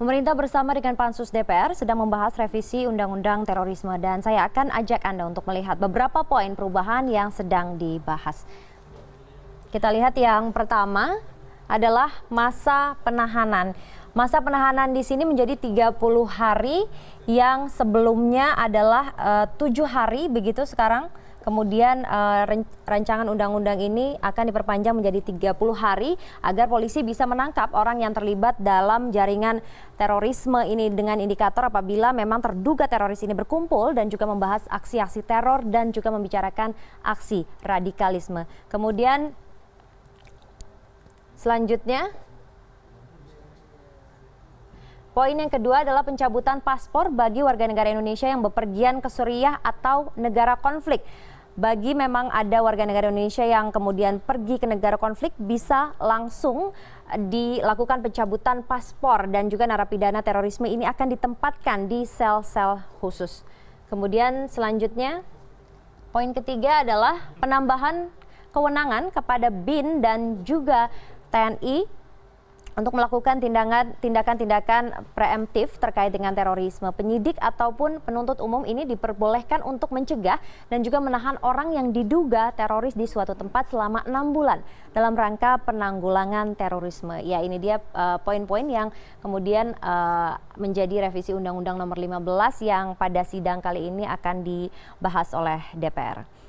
Pemerintah bersama dengan Pansus DPR sedang membahas revisi Undang-Undang Terorisme dan saya akan ajak Anda untuk melihat beberapa poin perubahan yang sedang dibahas. Kita lihat yang pertama adalah masa penahanan. Masa penahanan di sini menjadi 30 hari yang sebelumnya adalah eh, tujuh hari begitu sekarang. Kemudian eh, rancangan undang-undang ini akan diperpanjang menjadi 30 hari agar polisi bisa menangkap orang yang terlibat dalam jaringan terorisme ini dengan indikator apabila memang terduga teroris ini berkumpul dan juga membahas aksi-aksi teror dan juga membicarakan aksi radikalisme. Kemudian selanjutnya Poin yang kedua adalah pencabutan paspor bagi warga negara Indonesia yang bepergian ke Suriah atau negara konflik. Bagi memang ada warga negara Indonesia yang kemudian pergi ke negara konflik bisa langsung dilakukan pencabutan paspor dan juga narapidana terorisme ini akan ditempatkan di sel-sel khusus. Kemudian selanjutnya poin ketiga adalah penambahan kewenangan kepada BIN dan juga TNI untuk melakukan tindakan-tindakan preemptif terkait dengan terorisme. Penyidik ataupun penuntut umum ini diperbolehkan untuk mencegah dan juga menahan orang yang diduga teroris di suatu tempat selama enam bulan dalam rangka penanggulangan terorisme. Ya ini dia eh, poin-poin uh, yang kemudian uh, menjadi revisi Undang-Undang nomor 15 yang pada sidang kali ini akan dibahas oleh DPR.